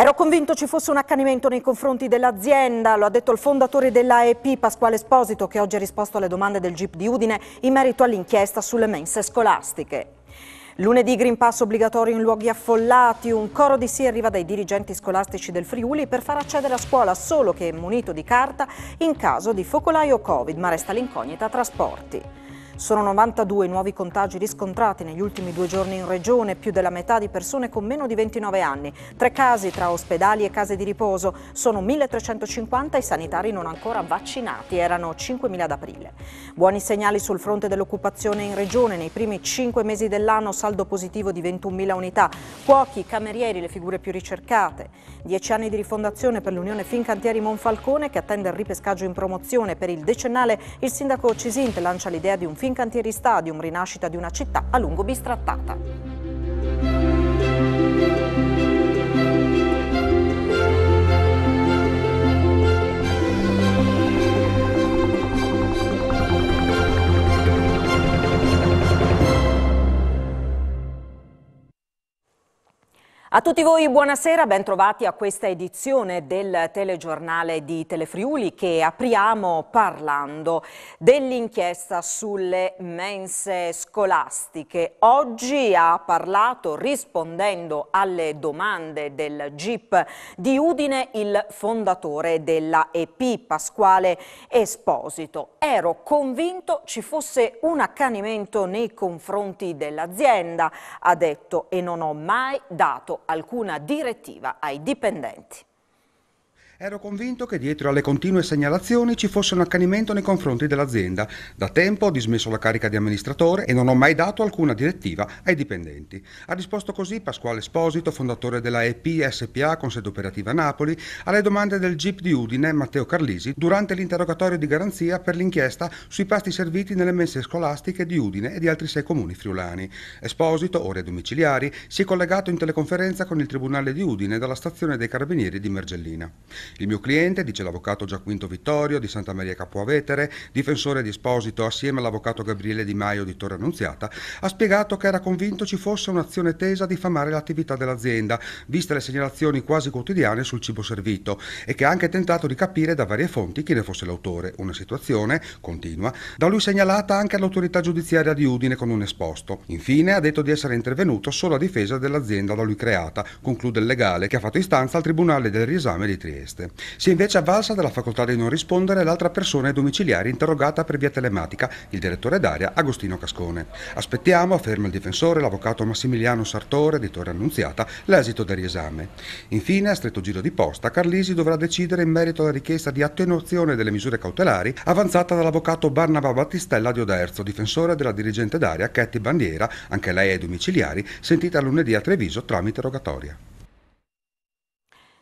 Ero convinto ci fosse un accanimento nei confronti dell'azienda, lo ha detto il fondatore dell'AEP Pasquale Esposito che oggi ha risposto alle domande del GIP di Udine in merito all'inchiesta sulle mense scolastiche. Lunedì Green Pass obbligatorio in luoghi affollati, un coro di sì arriva dai dirigenti scolastici del Friuli per far accedere a scuola solo che munito di carta in caso di focolaio Covid, ma resta l'incognita trasporti. Sono 92 i nuovi contagi riscontrati negli ultimi due giorni in regione, più della metà di persone con meno di 29 anni. Tre casi tra ospedali e case di riposo. Sono 1350 i sanitari non ancora vaccinati, erano 5.000 ad aprile. Buoni segnali sul fronte dell'occupazione in regione. Nei primi cinque mesi dell'anno saldo positivo di 21.000 unità. Cuochi, camerieri, le figure più ricercate. Dieci anni di rifondazione per l'Unione Fincantieri Monfalcone che attende il ripescaggio in promozione. Per il decennale il sindaco Cisinte lancia l'idea di un film Fincantieri Stadium, rinascita di una città a lungo bistrattata. A tutti voi buonasera, bentrovati a questa edizione del telegiornale di Telefriuli che apriamo parlando dell'inchiesta sulle mense scolastiche. Oggi ha parlato rispondendo alle domande del GIP di Udine il fondatore della EP Pasquale Esposito. Ero convinto ci fosse un accanimento nei confronti dell'azienda, ha detto e non ho mai dato alcuna direttiva ai dipendenti. Ero convinto che dietro alle continue segnalazioni ci fosse un accanimento nei confronti dell'azienda. Da tempo ho dismesso la carica di amministratore e non ho mai dato alcuna direttiva ai dipendenti. Ha risposto così Pasquale Esposito, fondatore della EPSPA con sede operativa Napoli, alle domande del GIP di Udine Matteo Carlisi durante l'interrogatorio di garanzia per l'inchiesta sui pasti serviti nelle messe scolastiche di Udine e di altri sei comuni friulani. Esposito, ore domiciliari, si è collegato in teleconferenza con il Tribunale di Udine dalla stazione dei Carabinieri di Mergellina. Il mio cliente, dice l'avvocato Giaquinto Vittorio di Santa Maria Capuavetere, difensore di Esposito assieme all'avvocato Gabriele Di Maio di Torre Annunziata, ha spiegato che era convinto ci fosse un'azione tesa a diffamare l'attività dell'azienda, viste le segnalazioni quasi quotidiane sul cibo servito, e che ha anche tentato di capire da varie fonti chi ne fosse l'autore. Una situazione, continua, da lui segnalata anche all'autorità giudiziaria di Udine con un esposto. Infine ha detto di essere intervenuto solo a difesa dell'azienda da lui creata, conclude il legale che ha fatto istanza al Tribunale del riesame di Trieste richieste. Si è invece avvalsa della facoltà di non rispondere l'altra persona ai domiciliari interrogata per via telematica, il direttore d'aria Agostino Cascone. Aspettiamo, afferma il difensore, l'avvocato Massimiliano Sartore, editore annunziata, l'esito del riesame. Infine, a stretto giro di posta, Carlisi dovrà decidere in merito alla richiesta di attenuazione delle misure cautelari avanzata dall'avvocato Barnaba Battistella di Oderzo, difensore della dirigente d'aria Ketty Bandiera, anche lei ai domiciliari, sentita lunedì a Treviso tramite rogatoria.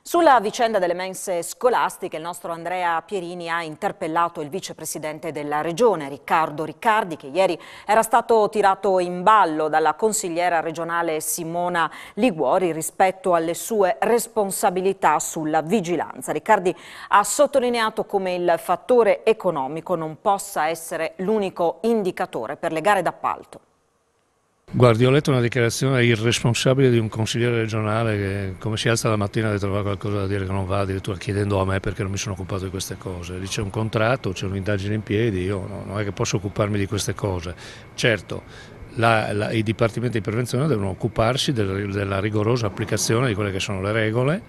Sulla vicenda delle mense scolastiche il nostro Andrea Pierini ha interpellato il vicepresidente della regione Riccardo Riccardi che ieri era stato tirato in ballo dalla consigliera regionale Simona Liguori rispetto alle sue responsabilità sulla vigilanza. Riccardi ha sottolineato come il fattore economico non possa essere l'unico indicatore per le gare d'appalto. Guardi, ho letto una dichiarazione irresponsabile di un consigliere regionale che come si alza la mattina deve trovare qualcosa da dire che non va, addirittura chiedendo a me perché non mi sono occupato di queste cose. Lì c'è un contratto, c'è un'indagine in piedi, io non è che posso occuparmi di queste cose. Certo, la, la, i dipartimenti di prevenzione devono occuparsi del, della rigorosa applicazione di quelle che sono le regole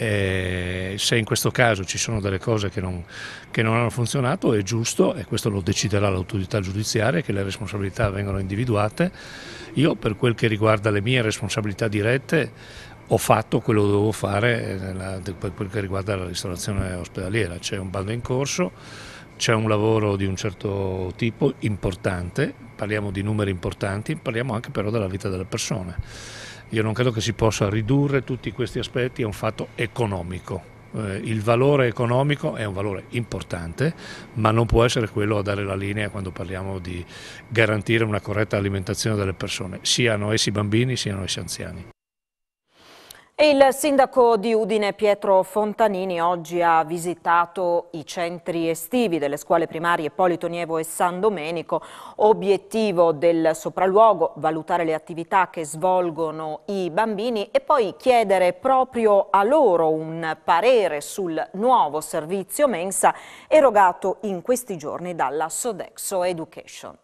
eh, se in questo caso ci sono delle cose che non, che non, hanno funzionato è giusto e questo lo deciderà l'autorità giudiziaria che le responsabilità vengano individuate. Io per quel che riguarda le mie responsabilità dirette ho fatto quello che dovevo fare eh, nella, per quel che riguarda la ristorazione ospedaliera, c'è un bando in corso, c'è un lavoro di un certo tipo importante, parliamo di numeri importanti, parliamo anche però della vita delle persone io non credo che si possa ridurre tutti questi aspetti a un fatto economico. Eh, il valore economico è un valore importante, ma non può essere quello a dare la linea quando parliamo di garantire una corretta alimentazione delle persone, siano essi bambini, siano essi anziani. Il sindaco di Udine Pietro Fontanini oggi ha visitato i centri estivi delle scuole primarie Politonievo e San Domenico. Obiettivo del sopralluogo, valutare le attività che svolgono i bambini e poi chiedere proprio a loro un parere sul nuovo servizio mensa erogato in questi giorni dalla Sodexo Education.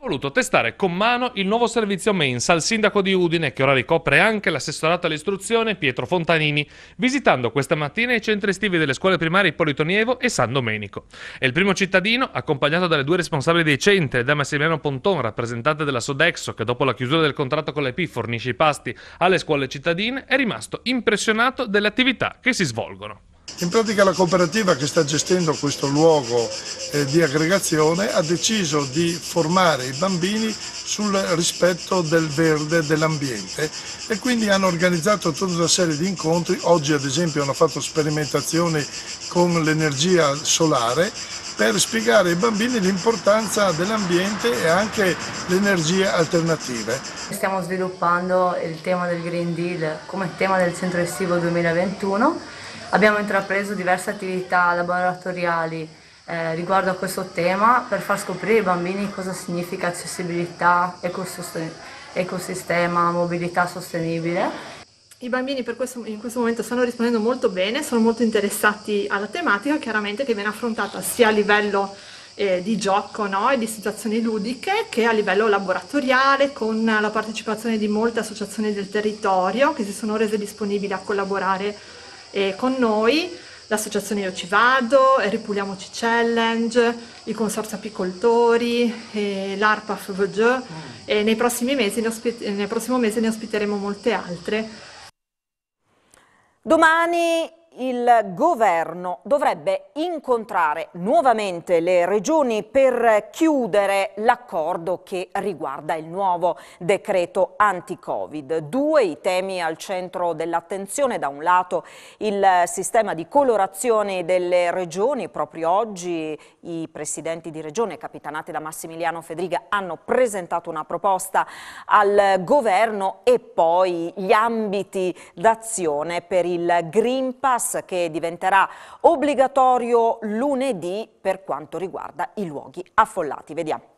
Ho voluto testare con mano il nuovo servizio Mensa al sindaco di Udine, che ora ricopre anche l'assessorato all'istruzione Pietro Fontanini, visitando questa mattina i centri estivi delle scuole primarie Ippolito Nievo e San Domenico. È il primo cittadino, accompagnato dalle due responsabili dei centri, da Massimiliano Ponton, rappresentante della Sodexo, che dopo la chiusura del contratto con l'EP fornisce i pasti alle scuole cittadine, è rimasto impressionato delle attività che si svolgono. In pratica la cooperativa che sta gestendo questo luogo eh, di aggregazione ha deciso di formare i bambini sul rispetto del verde, dell'ambiente e quindi hanno organizzato tutta una serie di incontri, oggi ad esempio hanno fatto sperimentazioni con l'energia solare per spiegare ai bambini l'importanza dell'ambiente e anche le energie alternative. Stiamo sviluppando il tema del Green Deal come tema del centro estivo 2021 Abbiamo intrapreso diverse attività laboratoriali eh, riguardo a questo tema per far scoprire ai bambini cosa significa accessibilità, ecosistema, mobilità sostenibile. I bambini questo, in questo momento stanno rispondendo molto bene, sono molto interessati alla tematica chiaramente che viene affrontata sia a livello eh, di gioco no? e di situazioni ludiche che a livello laboratoriale con la partecipazione di molte associazioni del territorio che si sono rese disponibili a collaborare e con noi l'associazione Io Ci Vado, eh, Ripuliamoci Challenge, il Consorzio Apicoltori, l'ARPA FVG mm. e nei prossimi mesi nel prossimo mese ne ospiteremo molte altre. Domani il governo dovrebbe incontrare nuovamente le regioni per chiudere l'accordo che riguarda il nuovo decreto anti-Covid. Due i temi al centro dell'attenzione, da un lato il sistema di colorazione delle regioni, proprio oggi i presidenti di regione capitanati da Massimiliano Fedriga hanno presentato una proposta al governo e poi gli ambiti d'azione per il Green Pass gas che diventerà obbligatorio lunedì per quanto riguarda i luoghi affollati. Vediamo.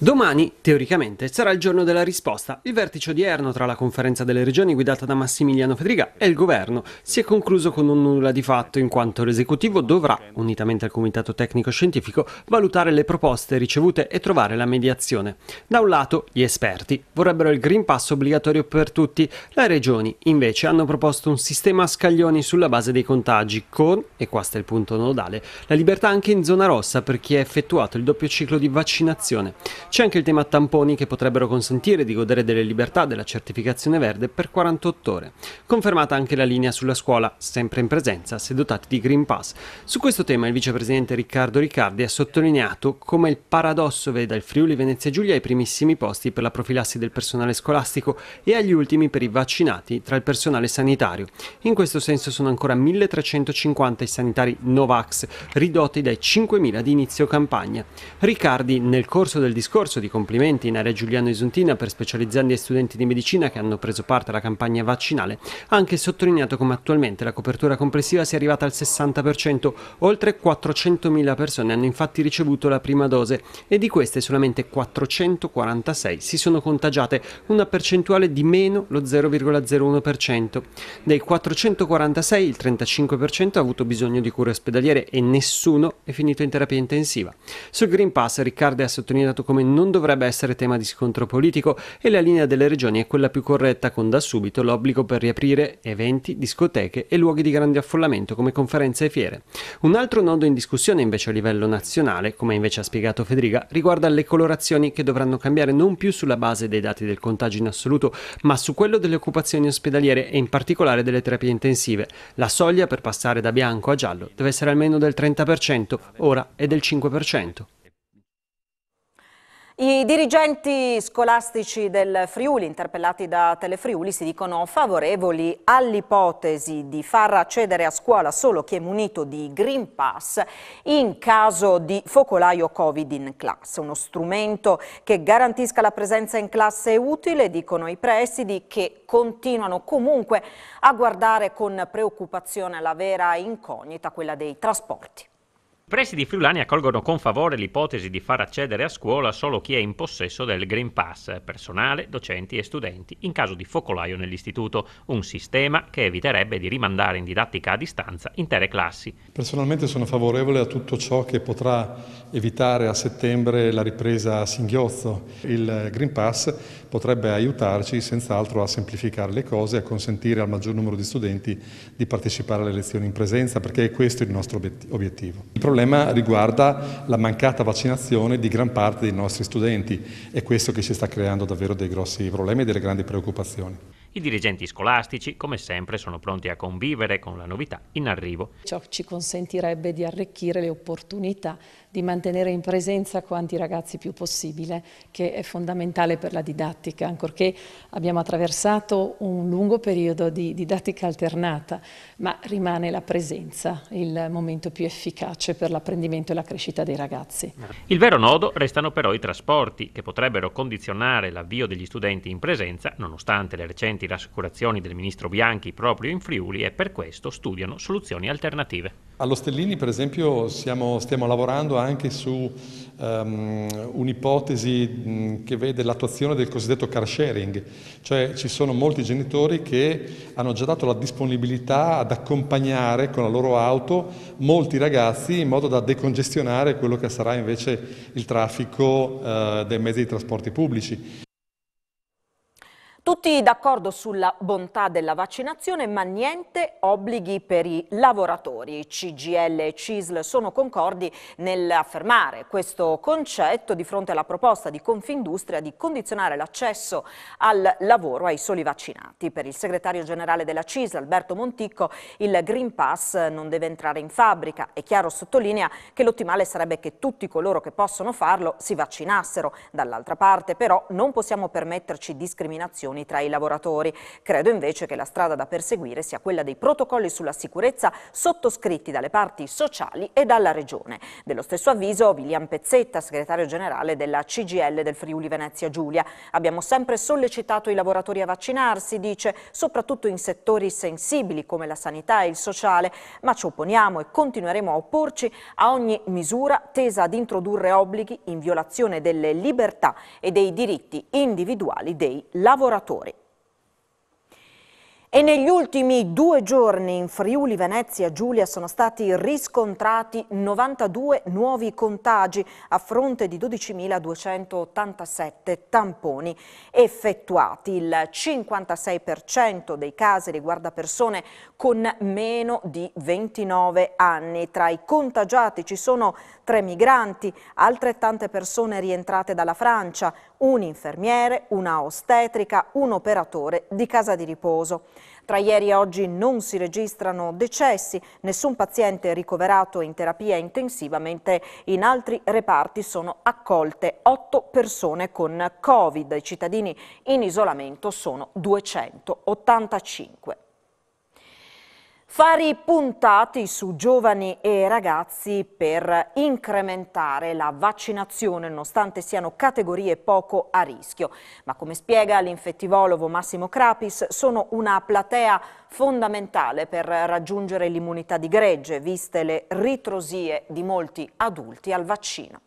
Domani, teoricamente, sarà il giorno della risposta. Il vertice odierno tra la conferenza delle regioni guidata da Massimiliano Federica e il governo si è concluso con un nulla di fatto in quanto l'esecutivo dovrà, unitamente al comitato tecnico scientifico, valutare le proposte ricevute e trovare la mediazione. Da un lato, gli esperti vorrebbero il Green Pass obbligatorio per tutti, le regioni invece hanno proposto un sistema a scaglioni sulla base dei contagi con, e qua sta il punto nodale, la libertà anche in zona rossa per chi ha effettuato il doppio ciclo di vaccinazione. C'è anche il tema tamponi che potrebbero consentire di godere delle libertà della certificazione verde per 48 ore. Confermata anche la linea sulla scuola, sempre in presenza, se dotati di Green Pass. Su questo tema il vicepresidente Riccardo Riccardi ha sottolineato come il paradosso veda il Friuli Venezia Giulia ai primissimi posti per la profilassi del personale scolastico e agli ultimi per i vaccinati tra il personale sanitario. In questo senso sono ancora 1350 i sanitari Novax, ridotti dai 5.000 di inizio campagna. Riccardi, nel corso del discorso, discorso di complimenti in area Giuliano Isuntina per specializzandi e studenti di medicina che hanno preso parte alla campagna vaccinale, ha anche sottolineato come attualmente la copertura complessiva sia arrivata al 60%, oltre 400.000 persone hanno infatti ricevuto la prima dose e di queste solamente 446 si sono contagiate, una percentuale di meno lo 0,01%. Dei 446 il 35% ha avuto bisogno di cure ospedaliere e nessuno è finito in terapia intensiva. Sul Green Pass Riccardo ha sottolineato come non dovrebbe essere tema di scontro politico e la linea delle regioni è quella più corretta con da subito l'obbligo per riaprire eventi, discoteche e luoghi di grande affollamento come conferenze e fiere. Un altro nodo in discussione invece a livello nazionale, come invece ha spiegato Federica, riguarda le colorazioni che dovranno cambiare non più sulla base dei dati del contagio in assoluto, ma su quello delle occupazioni ospedaliere e in particolare delle terapie intensive. La soglia per passare da bianco a giallo deve essere almeno del 30%, ora è del 5%. I dirigenti scolastici del Friuli, interpellati da Telefriuli, si dicono favorevoli all'ipotesi di far accedere a scuola solo chi è munito di Green Pass in caso di focolaio Covid in classe. Uno strumento che garantisca la presenza in classe è utile, dicono i presidi, che continuano comunque a guardare con preoccupazione la vera incognita, quella dei trasporti. Presidi friulani accolgono con favore l'ipotesi di far accedere a scuola solo chi è in possesso del Green Pass, personale, docenti e studenti, in caso di focolaio nell'istituto, un sistema che eviterebbe di rimandare in didattica a distanza intere classi. Personalmente sono favorevole a tutto ciò che potrà evitare a settembre la ripresa a singhiozzo. Il Green Pass potrebbe aiutarci senz'altro a semplificare le cose e a consentire al maggior numero di studenti di partecipare alle lezioni in presenza, perché è questo il nostro obiettivo. Il problema riguarda la mancata vaccinazione di gran parte dei nostri studenti, è questo che ci sta creando davvero dei grossi problemi e delle grandi preoccupazioni. I dirigenti scolastici, come sempre, sono pronti a convivere con la novità in arrivo. Ciò ci consentirebbe di arricchire le opportunità, di mantenere in presenza quanti ragazzi più possibile, che è fondamentale per la didattica, ancorché abbiamo attraversato un lungo periodo di didattica alternata, ma rimane la presenza il momento più efficace per l'apprendimento e la crescita dei ragazzi. Il vero nodo restano però i trasporti, che potrebbero condizionare l'avvio degli studenti in presenza, nonostante le recenti rassicurazioni del ministro Bianchi proprio in Friuli e per questo studiano soluzioni alternative. Allo Stellini per esempio siamo, stiamo lavorando anche su um, un'ipotesi che vede l'attuazione del cosiddetto car sharing, cioè ci sono molti genitori che hanno già dato la disponibilità ad accompagnare con la loro auto molti ragazzi in modo da decongestionare quello che sarà invece il traffico uh, dei mezzi di trasporti pubblici. Tutti d'accordo sulla bontà della vaccinazione, ma niente obblighi per i lavoratori. CGL e CISL sono concordi nell'affermare questo concetto di fronte alla proposta di Confindustria di condizionare l'accesso al lavoro ai soli vaccinati. Per il segretario generale della CISL, Alberto Monticco, il Green Pass non deve entrare in fabbrica. È chiaro, sottolinea, che l'ottimale sarebbe che tutti coloro che possono farlo si vaccinassero. Dall'altra parte, però, non possiamo permetterci discriminazioni tensioni tra i lavoratori. Credo invece che la strada da perseguire sia quella dei protocolli sulla sicurezza sottoscritti dalle parti sociali e dalla Regione. Dello stesso avviso William Pezzetta, segretario generale della CGL del Friuli Venezia Giulia. Abbiamo sempre sollecitato i lavoratori a vaccinarsi, dice, soprattutto in settori sensibili come la sanità e il sociale, ma ci opponiamo e continueremo a opporci a ogni misura tesa ad introdurre obblighi in violazione delle libertà e dei diritti individuali dei lavoratori lavoratori. E negli ultimi due giorni in Friuli, Venezia Giulia sono stati riscontrati 92 nuovi contagi a fronte di 12.287 tamponi effettuati. Il 56% dei casi riguarda persone con meno di 29 anni. Tra i contagiati ci sono tre migranti, altrettante persone rientrate dalla Francia, un infermiere, una ostetrica, un operatore di casa di riposo. Tra ieri e oggi non si registrano decessi, nessun paziente ricoverato in terapia intensiva, mentre in altri reparti sono accolte 8 persone con Covid. I cittadini in isolamento sono 285. Fari puntati su giovani e ragazzi per incrementare la vaccinazione nonostante siano categorie poco a rischio. Ma come spiega l'infettivologo Massimo Crapis sono una platea fondamentale per raggiungere l'immunità di gregge viste le ritrosie di molti adulti al vaccino.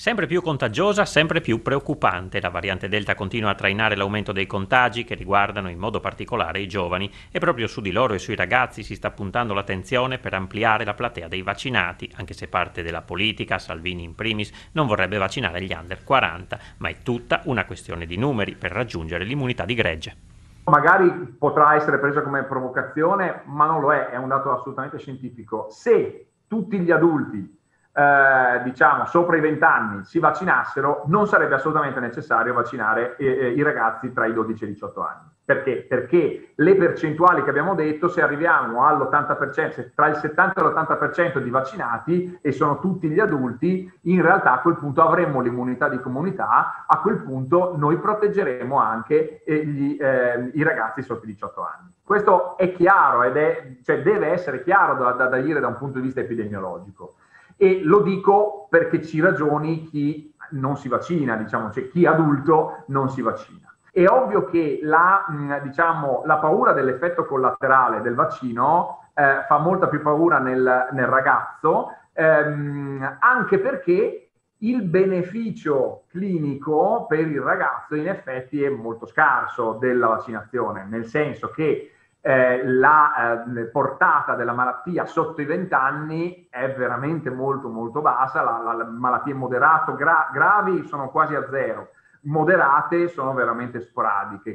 Sempre più contagiosa, sempre più preoccupante, la variante Delta continua a trainare l'aumento dei contagi che riguardano in modo particolare i giovani e proprio su di loro e sui ragazzi si sta puntando l'attenzione per ampliare la platea dei vaccinati, anche se parte della politica, Salvini in primis, non vorrebbe vaccinare gli under 40, ma è tutta una questione di numeri per raggiungere l'immunità di gregge. Magari potrà essere presa come provocazione, ma non lo è, è un dato assolutamente scientifico. Se tutti gli adulti eh, diciamo, sopra i 20 anni si vaccinassero, non sarebbe assolutamente necessario vaccinare eh, eh i ragazzi tra i 12 e i 18 anni. Perché? Perché le percentuali che abbiamo detto, se arriviamo all'80%, tra il 70 e l'80% di vaccinati e sono tutti gli adulti, in realtà a quel punto avremmo l'immunità di comunità, a quel punto noi proteggeremo anche eh, ehm, i ragazzi sotto i 18 anni. Questo è chiaro ed è, cioè, deve essere chiaro da, da, da dire da un punto di vista epidemiologico e lo dico perché ci ragioni chi non si vaccina, diciamo, cioè chi adulto non si vaccina. È ovvio che la, mm, diciamo, la paura dell'effetto collaterale del vaccino eh, fa molta più paura nel, nel ragazzo, ehm, anche perché il beneficio clinico per il ragazzo in effetti è molto scarso della vaccinazione, nel senso che eh, la eh, portata della malattia sotto i 20 anni è veramente molto molto bassa, le malattie moderate gra, gravi sono quasi a zero, moderate sono veramente sporadiche.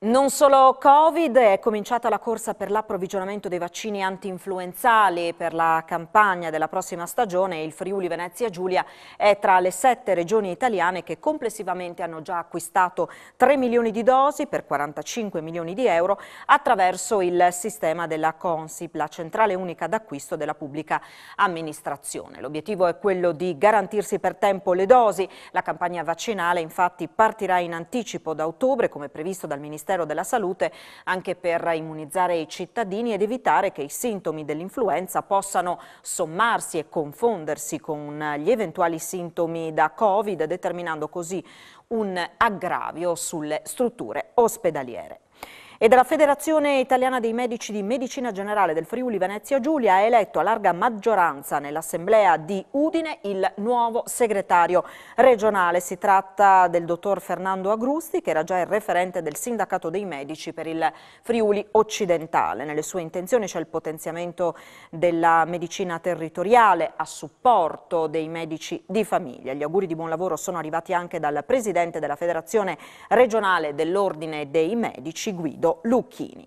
Non solo Covid, è cominciata la corsa per l'approvvigionamento dei vaccini anti-influenzali per la campagna della prossima stagione. Il Friuli Venezia Giulia è tra le sette regioni italiane che complessivamente hanno già acquistato 3 milioni di dosi per 45 milioni di euro attraverso il sistema della CONSIP, la centrale unica d'acquisto della pubblica amministrazione. L'obiettivo è quello di garantirsi per tempo le dosi. La campagna vaccinale infatti partirà in anticipo da ottobre come previsto dal Ministero Ministero della Salute anche per immunizzare i cittadini ed evitare che i sintomi dell'influenza possano sommarsi e confondersi con gli eventuali sintomi da Covid, determinando così un aggravio sulle strutture ospedaliere. E dalla Federazione Italiana dei Medici di Medicina Generale del Friuli Venezia Giulia ha eletto a larga maggioranza nell'assemblea di Udine il nuovo segretario regionale. Si tratta del dottor Fernando Agrusti che era già il referente del sindacato dei medici per il Friuli occidentale. Nelle sue intenzioni c'è il potenziamento della medicina territoriale a supporto dei medici di famiglia. Gli auguri di buon lavoro sono arrivati anche dal presidente della Federazione regionale dell'Ordine dei Medici Guido Aldo Lucchini.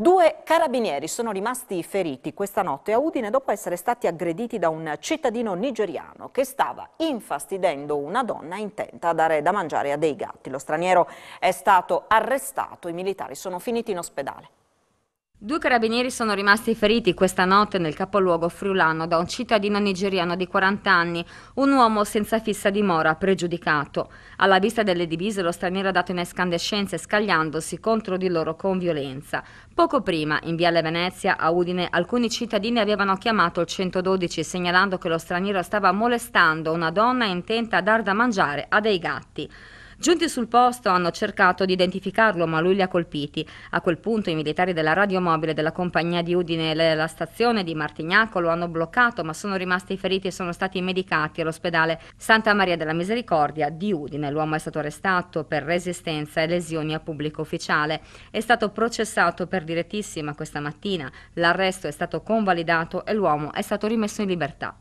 Due carabinieri sono rimasti feriti questa notte a Udine dopo essere stati aggrediti da un cittadino nigeriano che stava infastidendo una donna intenta a dare da mangiare a dei gatti. Lo straniero è stato arrestato, i militari sono finiti in ospedale. Due carabinieri sono rimasti feriti questa notte nel capoluogo friulano da un cittadino nigeriano di 40 anni, un uomo senza fissa dimora, pregiudicato. Alla vista delle divise lo straniero ha dato in escandescenze scagliandosi contro di loro con violenza. Poco prima, in Viale Venezia, a Udine, alcuni cittadini avevano chiamato il 112 segnalando che lo straniero stava molestando una donna intenta a dar da mangiare a dei gatti. Giunti sul posto hanno cercato di identificarlo ma lui li ha colpiti. A quel punto i militari della radiomobile della compagnia di Udine e della stazione di Martignaco lo hanno bloccato ma sono rimasti feriti e sono stati medicati all'ospedale Santa Maria della Misericordia di Udine. L'uomo è stato arrestato per resistenza e lesioni a pubblico ufficiale. È stato processato per direttissima questa mattina. L'arresto è stato convalidato e l'uomo è stato rimesso in libertà.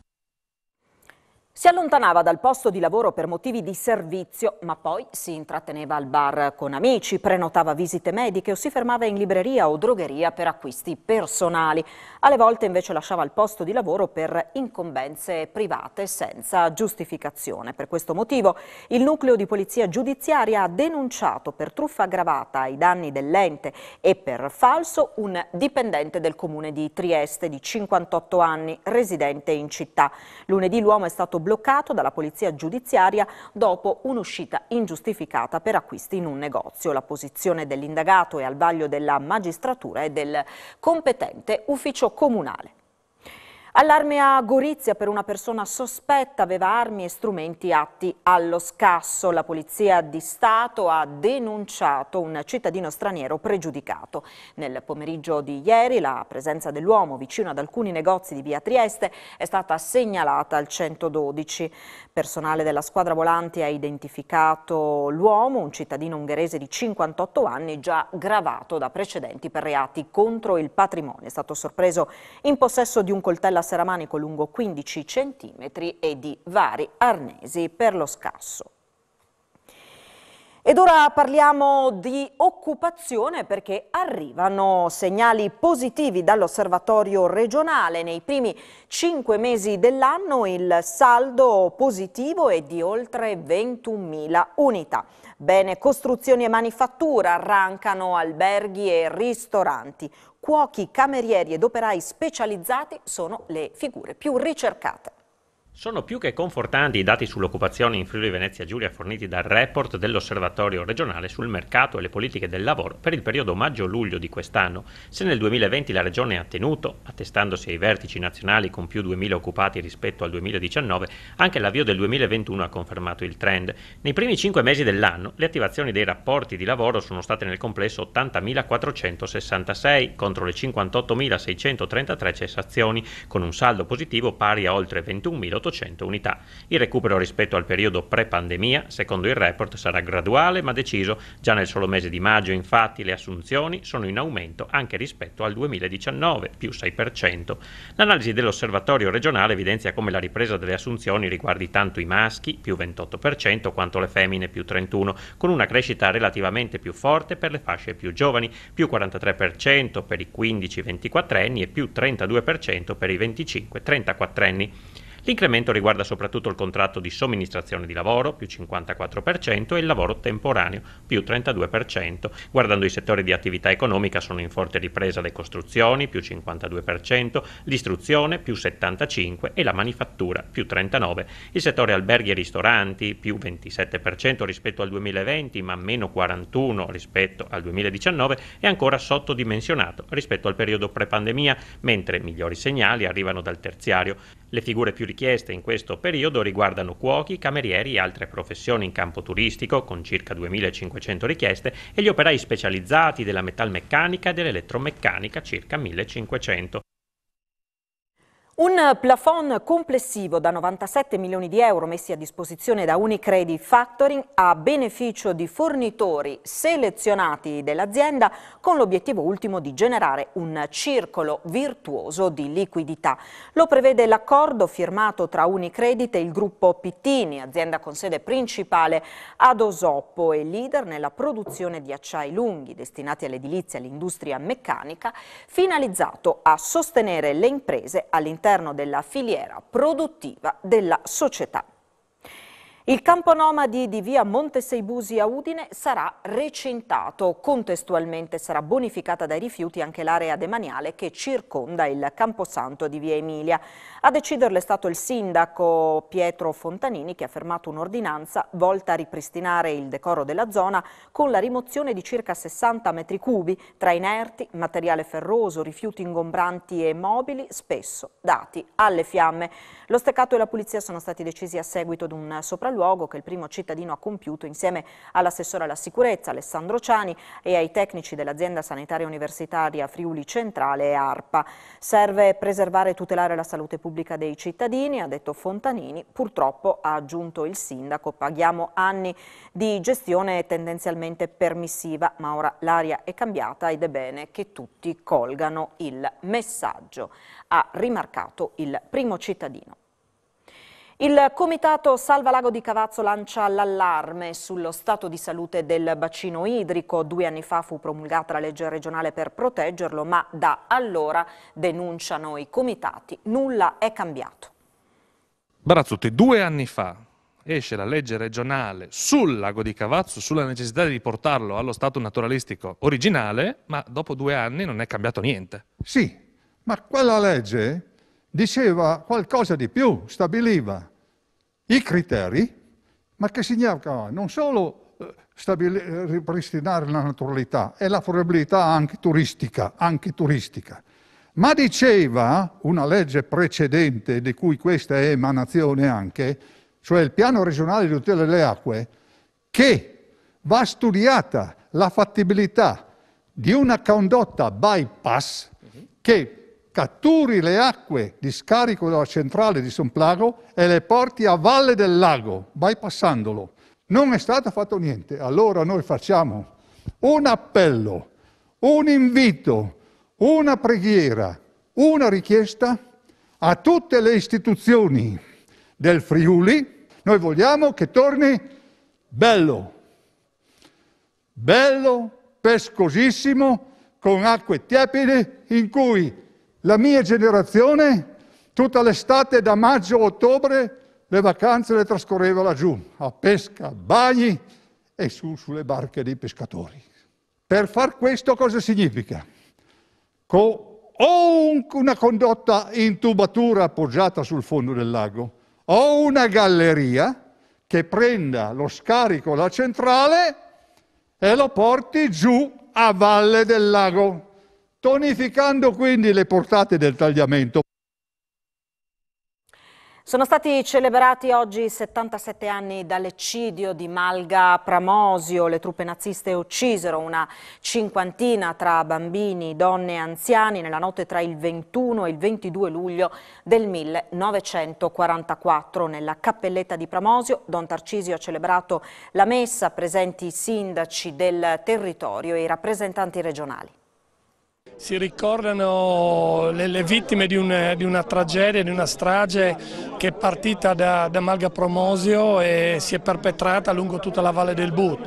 Si allontanava dal posto di lavoro per motivi di servizio, ma poi si intratteneva al bar con amici, prenotava visite mediche o si fermava in libreria o drogheria per acquisti personali. Alle volte invece lasciava il posto di lavoro per incombenze private senza giustificazione. Per questo motivo il nucleo di polizia giudiziaria ha denunciato per truffa aggravata ai danni dell'ente e per falso un dipendente del comune di Trieste di 58 anni, residente in città. Lunedì l'uomo è stato bloccato dalla polizia giudiziaria dopo un'uscita ingiustificata per acquisti in un negozio. La posizione dell'indagato è al vaglio della magistratura e del competente ufficio comunale. Allarme a Gorizia per una persona sospetta aveva armi e strumenti atti allo scasso. La Polizia di Stato ha denunciato un cittadino straniero pregiudicato. Nel pomeriggio di ieri la presenza dell'uomo vicino ad alcuni negozi di via Trieste è stata segnalata al 112. Personale della squadra volante ha identificato l'uomo, un cittadino ungherese di 58 anni già gravato da precedenti per reati contro il patrimonio. È stato sorpreso in possesso di un coltello a serramanico lungo 15 cm e di vari arnesi per lo scasso. Ed ora parliamo di occupazione perché arrivano segnali positivi dall'osservatorio regionale. Nei primi cinque mesi dell'anno il saldo positivo è di oltre 21.000 unità. Bene, costruzioni e manifattura arrancano alberghi e ristoranti. Cuochi, camerieri ed operai specializzati sono le figure più ricercate. Sono più che confortanti i dati sull'occupazione in Friuli Venezia Giulia forniti dal report dell'Osservatorio regionale sul mercato e le politiche del lavoro per il periodo maggio-luglio di quest'anno. Se nel 2020 la regione ha tenuto, attestandosi ai vertici nazionali con più 2.000 occupati rispetto al 2019, anche l'avvio del 2021 ha confermato il trend. Nei primi cinque mesi dell'anno le attivazioni dei rapporti di lavoro sono state nel complesso 80.466 contro le 58.633 cessazioni, con un saldo positivo pari a oltre 21.800 800 unità. Il recupero rispetto al periodo pre-pandemia, secondo il report, sarà graduale ma deciso. Già nel solo mese di maggio, infatti, le assunzioni sono in aumento anche rispetto al 2019, più 6%. L'analisi dell'osservatorio regionale evidenzia come la ripresa delle assunzioni riguardi tanto i maschi, più 28%, quanto le femmine, più 31%, con una crescita relativamente più forte per le fasce più giovani, più 43% per i 15-24 anni e più 32% per i 25-34 anni. L'incremento riguarda soprattutto il contratto di somministrazione di lavoro, più 54%, e il lavoro temporaneo, più 32%. Guardando i settori di attività economica sono in forte ripresa le costruzioni, più 52%, l'istruzione, più 75% e la manifattura, più 39%. Il settore alberghi e ristoranti, più 27% rispetto al 2020, ma meno 41% rispetto al 2019, è ancora sottodimensionato rispetto al periodo pre-pandemia, mentre migliori segnali arrivano dal terziario. Le figure più richieste richieste in questo periodo riguardano cuochi, camerieri e altre professioni in campo turistico, con circa 2.500 richieste, e gli operai specializzati della metalmeccanica e dell'elettromeccanica, circa 1.500. Un plafond complessivo da 97 milioni di euro messi a disposizione da Unicredit Factoring a beneficio di fornitori selezionati dell'azienda con l'obiettivo ultimo di generare un circolo virtuoso di liquidità. Lo prevede l'accordo firmato tra Unicredit e il gruppo Pittini, azienda con sede principale ad Osoppo e leader nella produzione di acciai lunghi destinati all'edilizia e all'industria meccanica, finalizzato a sostenere le imprese all'interno all'interno della filiera produttiva della società. Il campo nomadi di via Monte Seibusi a Udine sarà recintato. Contestualmente sarà bonificata dai rifiuti anche l'area demaniale che circonda il camposanto di via Emilia. A deciderlo è stato il sindaco Pietro Fontanini che ha fermato un'ordinanza volta a ripristinare il decoro della zona con la rimozione di circa 60 metri cubi tra inerti, materiale ferroso, rifiuti ingombranti e mobili, spesso dati alle fiamme. Lo steccato e la pulizia sono stati decisi a seguito di un sopralluogo sopralluogo che il primo cittadino ha compiuto insieme all'assessore alla sicurezza Alessandro Ciani e ai tecnici dell'azienda sanitaria universitaria Friuli Centrale e ARPA. Serve preservare e tutelare la salute pubblica dei cittadini, ha detto Fontanini, purtroppo ha aggiunto il sindaco, paghiamo anni di gestione tendenzialmente permissiva, ma ora l'aria è cambiata ed è bene che tutti colgano il messaggio, ha rimarcato il primo cittadino. Il Comitato Salva Lago di Cavazzo lancia l'allarme sullo stato di salute del bacino idrico. Due anni fa fu promulgata la legge regionale per proteggerlo, ma da allora, denunciano i comitati, nulla è cambiato. Barazzutti, due anni fa esce la legge regionale sul lago di Cavazzo, sulla necessità di riportarlo allo stato naturalistico originale, ma dopo due anni non è cambiato niente. Sì, ma quella legge diceva qualcosa di più, stabiliva i criteri, ma che significava non solo eh, stabili- eh, ripristinare la naturalità e la fruibilità anche turistica, anche turistica, ma diceva una legge precedente di cui questa è emanazione anche, cioè il piano regionale di tutela delle acque, che va studiata la fattibilità di una condotta bypass mhm. che catturi le acque di scarico della centrale di Somplago e le porti a valle del lago, bypassandolo. Non è stato fatto niente. Allora noi facciamo un appello, un invito, una preghiera, una richiesta a tutte le istituzioni del Friuli. Noi vogliamo che torni bello, bello, pescosissimo, con acque tiepide in cui la mia generazione, tutta l'estate da maggio a ottobre, le vacanze le trascorreva laggiù, a pesca, bagni e su sulle barche dei pescatori. Per far questo cosa significa? Con o un, una condotta in tubatura appoggiata sul fondo del lago, o una galleria che prenda lo scarico la centrale e lo porti giù a valle del lago tonificando quindi le portate del tagliamento. Sono stati celebrati oggi 77 anni dall'eccidio di Malga Pramosio. Le truppe naziste uccisero una cinquantina tra bambini, donne e anziani nella notte tra il 21 e il 22 luglio del 1944. Nella cappelletta di Pramosio, Don Tarcisio ha celebrato la messa, presenti i sindaci del territorio e i rappresentanti regionali si ricordano le, le vittime di, un, di, una tragedia, di una strage che è partita da, da Malga Promosio e si è perpetrata lungo tutta la valle del But.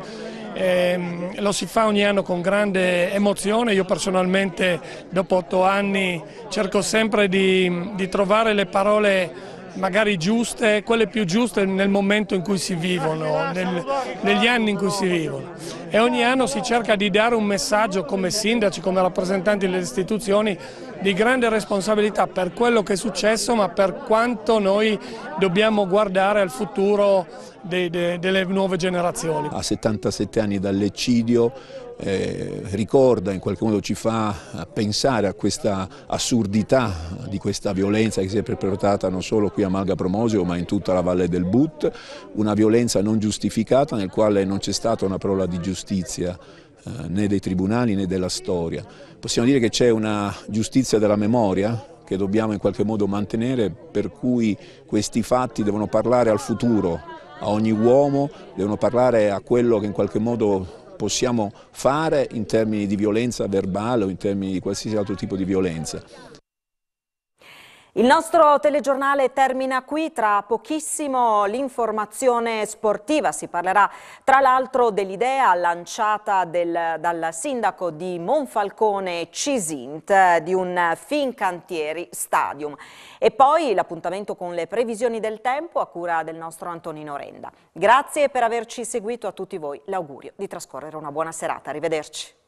E, ehm, lo si fa ogni anno con grande emozione, io personalmente dopo otto anni cerco sempre di, di trovare le parole magari giuste, quelle più giuste nel momento in cui si vivono, nel, negli anni in cui si vivono. E ogni anno si cerca di dare un messaggio come sindaci, come rappresentanti delle istituzioni di grande responsabilità per quello che è successo ma per quanto noi dobbiamo guardare al futuro de, de, delle nuove generazioni. A 77 anni dall'eccidio eh, ricorda, in qualche modo ci fa pensare a questa assurdità di questa violenza che si è perpetrata non solo qui a Malga Promosio ma in tutta la Valle del But, una violenza non giustificata nel quale non c'è stata una parola di giustizia eh, né dei tribunali né della storia. Possiamo dire che c'è una giustizia della memoria che dobbiamo in qualche modo mantenere, per cui questi fatti devono parlare al futuro, a ogni uomo, devono parlare a quello che in qualche modo possiamo fare in termini di violenza verbale o in termini di qualsiasi altro tipo di violenza. Il nostro telegiornale termina qui, tra pochissimo l'informazione sportiva, si parlerà tra l'altro dell'idea lanciata del, dal sindaco di Monfalcone Cisint di un Fincantieri Stadium e poi l'appuntamento con le previsioni del tempo a cura del nostro Antonino Renda. Grazie per averci seguito a tutti voi, l'augurio di trascorrere una buona serata, arrivederci.